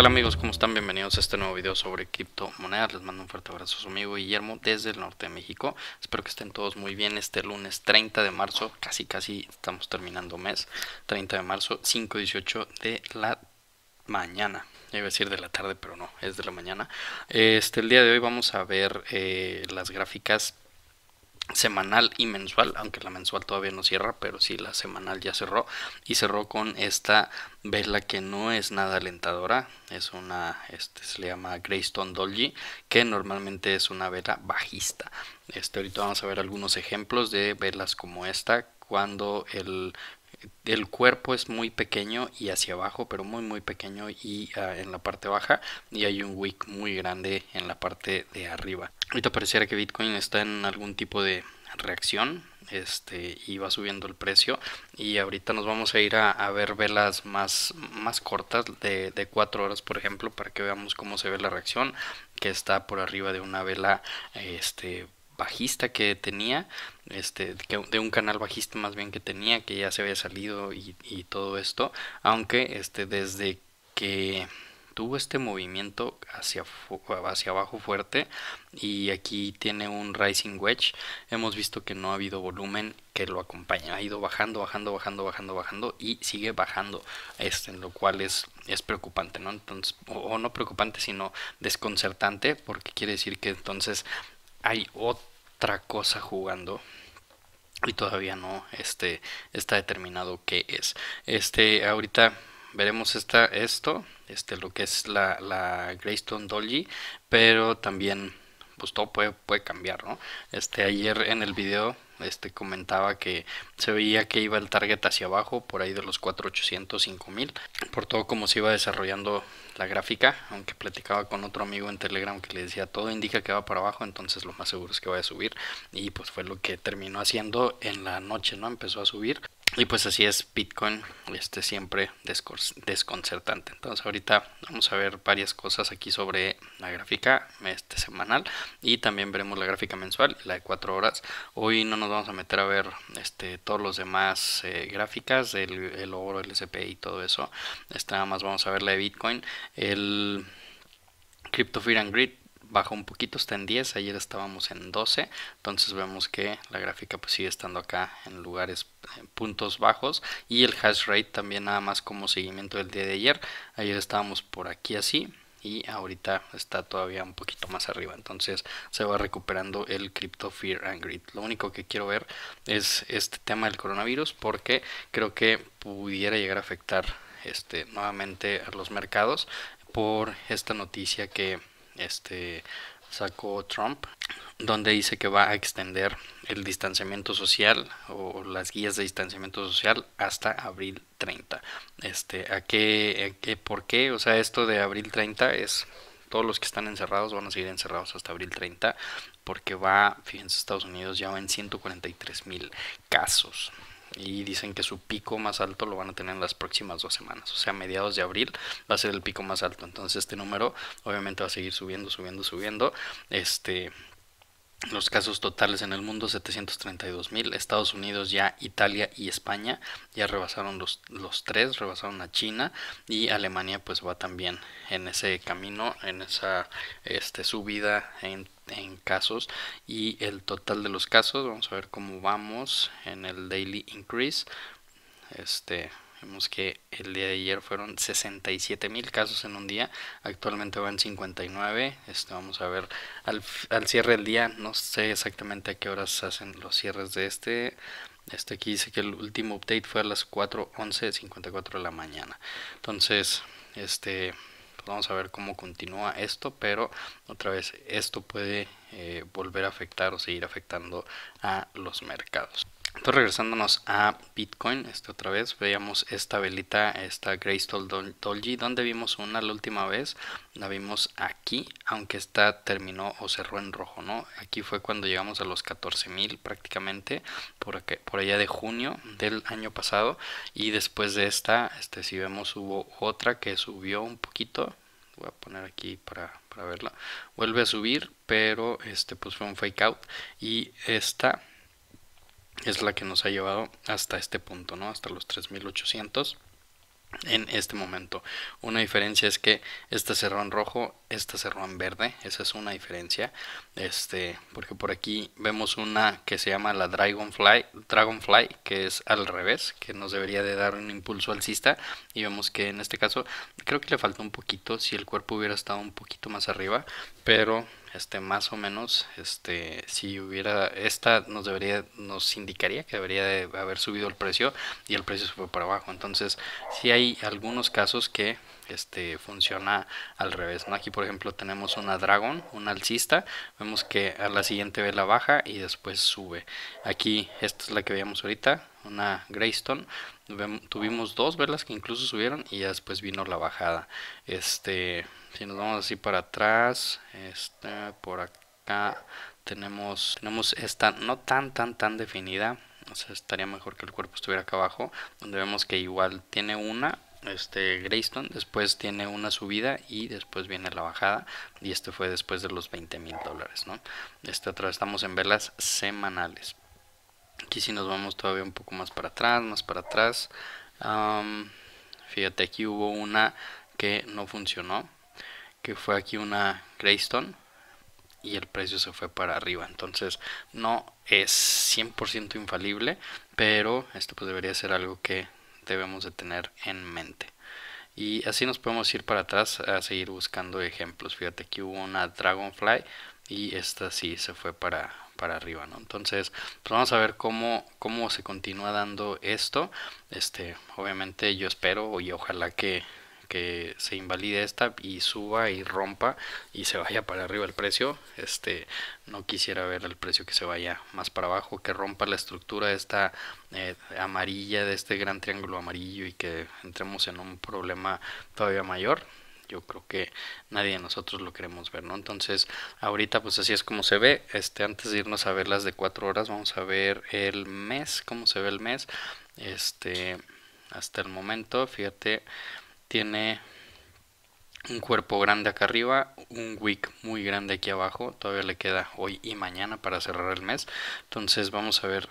Hola amigos? ¿Cómo están? Bienvenidos a este nuevo video sobre criptomonedas. Les mando un fuerte abrazo a su amigo Guillermo desde el norte de México. Espero que estén todos muy bien este lunes 30 de marzo. Casi, casi estamos terminando mes. 30 de marzo, 5.18 de la mañana. Iba a decir de la tarde, pero no, es de la mañana. Este, el día de hoy vamos a ver eh, las gráficas semanal y mensual, aunque la mensual todavía no cierra, pero sí la semanal ya cerró y cerró con esta vela que no es nada alentadora, es una, este se le llama Greystone Dolgy, que normalmente es una vela bajista. Este, ahorita vamos a ver algunos ejemplos de velas como esta cuando el el cuerpo es muy pequeño y hacia abajo, pero muy muy pequeño y ah, en la parte baja y hay un wick muy grande en la parte de arriba. Ahorita pareciera que Bitcoin está en algún tipo de reacción, este y va subiendo el precio y ahorita nos vamos a ir a, ver velas más, más cortas de, de 4 horas por ejemplo para que veamos cómo se ve la reacción que está por arriba de una vela este bajista que tenía, este, de un canal bajista más bien que tenía, que ya se había salido y, todo esto, aunque este, desde que tuvo este movimiento hacia, hacia abajo fuerte y aquí tiene un rising wedge. Hemos visto que no ha habido volumen que lo acompañe Ha ido bajando, bajando, bajando, bajando, bajando y sigue bajando. Este, lo cual es, es preocupante, ¿no? Entonces, o, o no preocupante, sino desconcertante, porque quiere decir que entonces hay otro otra cosa jugando y todavía no este, está determinado qué es. Este, ahorita veremos esta, esto, este, lo que es la, la Greystone Dolly, pero también pues todo puede, puede cambiar, ¿no? Este, ayer en el video este comentaba que se veía que iba el target hacia abajo por ahí de los 4800 5000 por todo como se iba desarrollando la gráfica aunque platicaba con otro amigo en Telegram que le decía todo indica que va para abajo entonces lo más seguro es que vaya a subir y pues fue lo que terminó haciendo en la noche no empezó a subir y pues así es Bitcoin, este siempre desconcertante. Entonces ahorita vamos a ver varias cosas aquí sobre la gráfica este semanal y también veremos la gráfica mensual, la de 4 horas. Hoy no nos vamos a meter a ver este todos los demás eh, gráficas, el, oro, el SPI y todo eso. Esta nada más vamos a ver la de Bitcoin, el Crypto Fear Baja un poquito, está en 10, ayer estábamos en 12, entonces vemos que la gráfica pues sigue estando acá en lugares, en eh, puntos bajos y el hash rate también nada más como seguimiento del día de ayer, ayer estábamos por aquí así y ahorita está todavía un poquito más arriba, entonces se va recuperando el crypto fear and greed. Lo único que quiero ver es este tema del coronavirus porque creo que pudiera llegar a afectar este nuevamente a los mercados por esta noticia que este, sacó Trump, donde dice que va a extender el distanciamiento social o las guías de distanciamiento social hasta abril 30. Este, ¿a qué, qué, por qué? O sea, esto de abril 30 es todos los que están encerrados van a seguir encerrados hasta abril 30 porque va, fíjense, Estados Unidos ya va en 143 mil casos y dicen que su pico más alto lo van a tener en las próximas dos semanas, o sea, mediados de abril va a ser el pico más alto. Entonces este número obviamente va a seguir subiendo, subiendo, subiendo. Este los casos totales en el mundo 732.000 Estados Unidos ya, Italia y España ya rebasaron los, los, tres, rebasaron a China y Alemania pues va también en ese camino, en esa este, subida en en casos y el total de los casos. Vamos a ver cómo vamos en el daily increase. Este, vemos que el día de ayer fueron 67 mil casos en un día. Actualmente van 59. Este, vamos a ver al, cierre del día. No sé exactamente a qué horas se hacen los cierres de este. Este aquí dice que el último update fue a las 54 de la mañana. Entonces, este Vamos a ver cómo continúa esto, pero otra vez esto puede eh, volver a afectar o seguir afectando a los mercados. Entonces regresándonos a Bitcoin, este otra vez veíamos esta velita, esta Graystone Dolgy, donde vimos una la última vez, la vimos aquí, aunque esta terminó o cerró en rojo, ¿no? Aquí fue cuando llegamos a los 14.000 prácticamente, por, aquí, por allá de junio del año pasado, y después de esta, este si vemos hubo otra que subió un poquito, voy a poner aquí para, verla, vuelve a subir, pero este pues fue un fake out, y esta es la que nos ha llevado hasta este punto, ¿no? Hasta los 3800 en este momento. Una diferencia es que esta cerró en rojo, esta cerró en verde, esa es una diferencia. Este, porque por aquí vemos una que se llama la Dragonfly, Dragonfly, que es al revés, que nos debería de dar un impulso alcista y vemos que en este caso creo que le faltó un poquito si el cuerpo hubiera estado un poquito más arriba, pero este más o menos este si hubiera esta nos debería nos indicaría que debería haber subido el precio y el precio se fue para abajo entonces si hay algunos casos que este funciona al revés no aquí por ejemplo tenemos una dragon una alcista vemos que a la siguiente vela baja y después sube aquí esta es la que veíamos ahorita una Greystone. Tuvimos dos velas que incluso subieron y ya después vino la bajada. Este, si nos vamos así para atrás, esta por acá tenemos, tenemos esta no tan tan tan definida. estaría mejor que el cuerpo estuviera acá abajo, donde vemos que igual tiene una, este Graystone después tiene una subida y después viene la bajada y este fue después de los 20 mil dólares, ¿no? Este vez estamos en velas semanales. Aquí si nos vamos todavía un poco más para atrás, más para atrás. fíjate, aquí hubo una que no funcionó. Que fue aquí una Greystone. Y el precio se fue para arriba. Entonces no es 100% infalible. Pero esto pues debería ser algo que debemos de tener en mente. Y así nos podemos ir para atrás a seguir buscando ejemplos. Fíjate, aquí hubo una Dragonfly y esta sí se fue para para arriba, ¿no? Entonces, pues, vamos a ver cómo, cómo se continúa dando esto. Este, obviamente yo espero y ojalá que, que se invalide esta y suba y rompa y se vaya para arriba el precio. Este, no quisiera ver el precio que se vaya más para abajo, que rompa la estructura de esta eh, amarilla, de este gran triángulo amarillo y que entremos en un problema todavía mayor yo creo que nadie de nosotros lo queremos ver, ¿no? Entonces, ahorita pues así es como se ve, este, antes de irnos a ver las de 4 horas, vamos a ver el mes, cómo se ve el mes, este, hasta el momento, fíjate, tiene un cuerpo grande acá arriba, un wick muy grande aquí abajo, todavía le queda hoy y mañana para cerrar el mes. Entonces vamos a ver,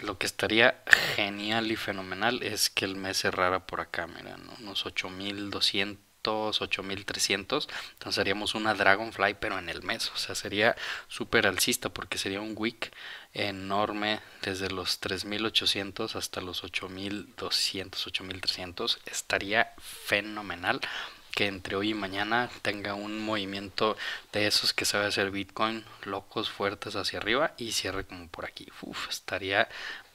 lo que estaría genial y fenomenal es que el mes cerrara por acá, miren, unos 8200 8300. Entonces haríamos una Dragonfly, pero en el mes. O sea, sería súper alcista porque sería un wick enorme desde los 3800 hasta los 8200, 8300. Estaría fenomenal que entre hoy y mañana tenga un movimiento de esos que sabe hacer Bitcoin, locos, fuertes hacia arriba y cierre como por aquí. Uf, estaría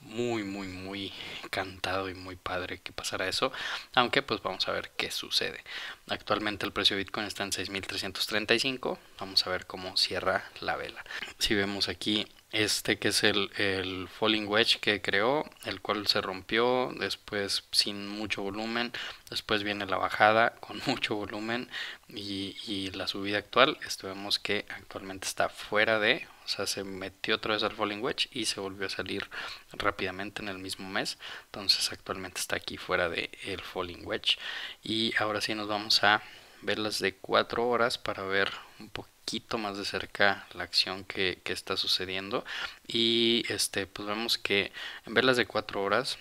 muy, muy, muy encantado y muy padre que pasara eso. Aunque pues vamos a ver qué sucede. Actualmente el precio de Bitcoin está en 6.335. Vamos a ver cómo cierra la vela. Si vemos aquí este que es el, falling wedge que creó, el cual se rompió después sin mucho volumen, después viene la bajada con mucho volumen y, y la subida actual, esto vemos que actualmente está fuera de o sea, se metió otra vez al Falling Wedge y se volvió a salir rápidamente en el mismo mes. Entonces actualmente está aquí fuera del el Falling Wedge. Y ahora sí nos vamos a ver las de 4 horas para ver un poquito más de cerca la acción que, está sucediendo. Y este, pues vemos que en las de 4 horas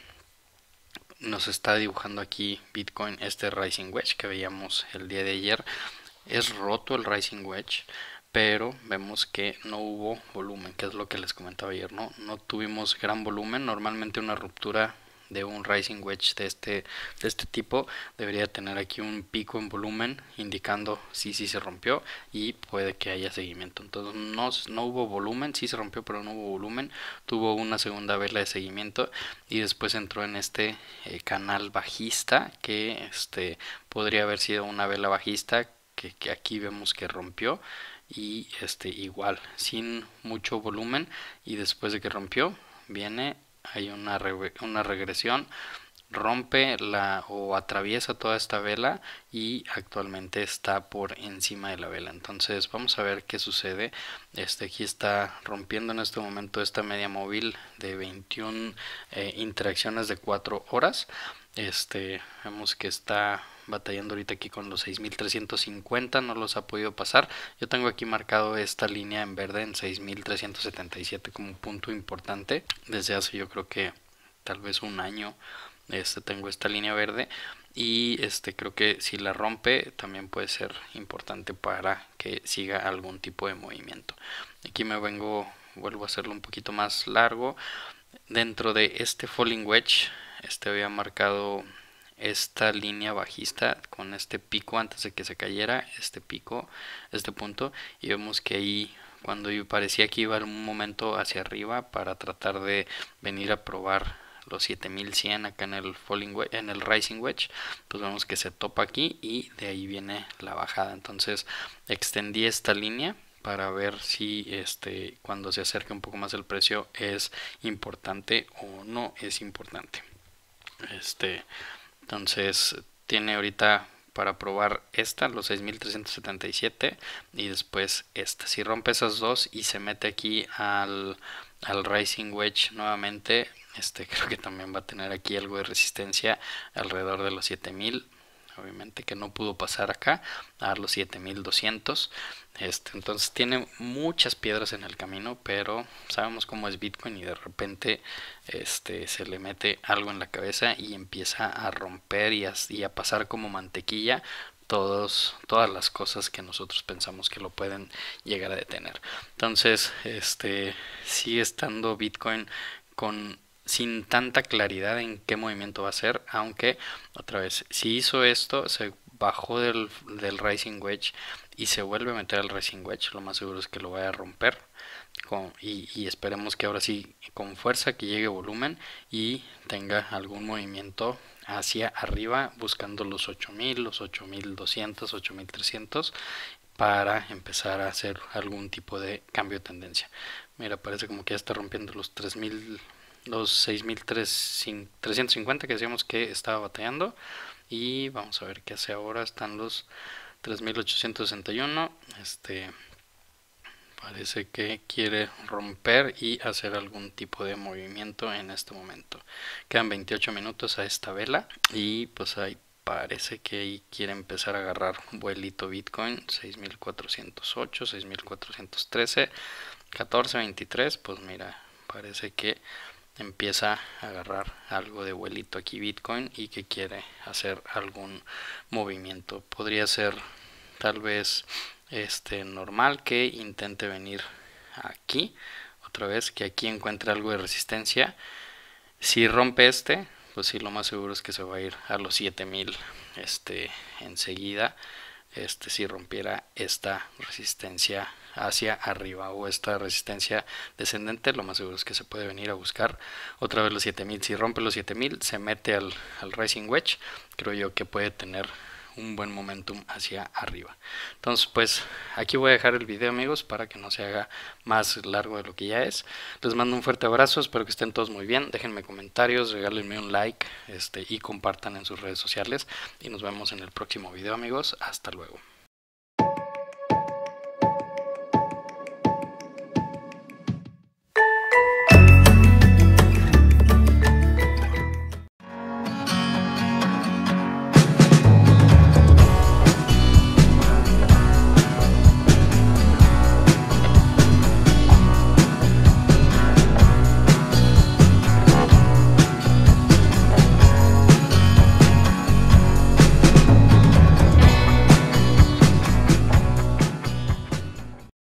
nos está dibujando aquí Bitcoin este Rising Wedge que veíamos el día de ayer. Es roto el Rising Wedge pero vemos que no hubo volumen, que es lo que les comentaba ayer, ¿no? No tuvimos gran volumen, normalmente una ruptura de un rising wedge de este, de este tipo debería tener aquí un pico en volumen indicando si sí se rompió y puede que haya seguimiento entonces no, hubo volumen, sí se rompió pero no hubo volumen, tuvo una segunda vela de seguimiento y después entró en este eh, canal bajista que este, podría haber sido una vela bajista que aquí vemos que rompió y este igual sin mucho volumen y después de que rompió viene hay una, una regresión rompe la o atraviesa toda esta vela y actualmente está por encima de la vela entonces vamos a ver qué sucede este aquí está rompiendo en este momento esta media móvil de 21 eh, interacciones de 4 horas este, vemos que está batallando ahorita aquí con los 6350, no los ha podido pasar. Yo tengo aquí marcado esta línea en verde en 6377 como un punto importante. Desde hace yo creo que tal vez un año este, tengo esta línea verde y este creo que si la rompe también puede ser importante para que siga algún tipo de movimiento aquí me vengo vuelvo a hacerlo un poquito más largo dentro de este falling wedge este había marcado esta línea bajista con este pico antes de que se cayera, este pico, este punto, y vemos que ahí cuando yo parecía que iba un momento hacia arriba para tratar de venir a probar los 7100 acá en el falling wedge, en el rising wedge, pues vemos que se topa aquí y de ahí viene la bajada. Entonces, extendí esta línea para ver si este cuando se acerca un poco más el precio es importante o no es importante. Este, entonces tiene ahorita para probar esta, los 6377, y después esta. Si rompe esas dos y se mete aquí al, al Rising Wedge nuevamente, este creo que también va a tener aquí algo de resistencia alrededor de los 7000 obviamente que no pudo pasar acá a los 7200 este, entonces tiene muchas piedras en el camino pero sabemos cómo es bitcoin y de repente este, se le mete algo en la cabeza y empieza a romper y a, pasar como mantequilla todos, todas las cosas que nosotros pensamos que lo pueden llegar a detener entonces este sigue estando bitcoin con sin tanta claridad en qué movimiento va a ser aunque otra vez, si hizo esto, se bajó del, del Rising Wedge y se vuelve a meter al Rising Wedge, lo más seguro es que lo vaya a romper. y, y, esperemos que ahora sí con fuerza que llegue volumen y tenga algún movimiento hacia arriba buscando los 8000, los 8200, 8300 para empezar a hacer algún tipo de cambio de tendencia. Mira, parece como que ya está rompiendo los 3000 los 6350 que decíamos que estaba batallando. Y vamos a ver qué hace ahora. Están los 3861. Este parece que quiere romper y hacer algún tipo de movimiento en este momento. Quedan 28 minutos a esta vela y pues ahí parece que ahí quiere empezar a agarrar un vuelito Bitcoin 6408, 6413, 1423, pues mira, parece que empieza a agarrar algo de vuelito aquí Bitcoin y que quiere hacer algún movimiento. Podría ser tal vez este normal que intente venir aquí otra vez que aquí encuentre algo de resistencia. Si rompe este, pues sí, lo más seguro es que se va a ir a los 7000 este enseguida este, si rompiera esta resistencia hacia arriba o esta resistencia descendente, lo más seguro es que se puede venir a buscar otra vez los 7000. Si rompe los 7000, se mete al, al Racing Wedge. Creo yo que puede tener un buen momentum hacia arriba. Entonces, pues aquí voy a dejar el video, amigos, para que no se haga más largo de lo que ya es. Les mando un fuerte abrazo, espero que estén todos muy bien. Déjenme comentarios, regálenme un like este, y compartan en sus redes sociales. Y nos vemos en el próximo video, amigos. Hasta luego.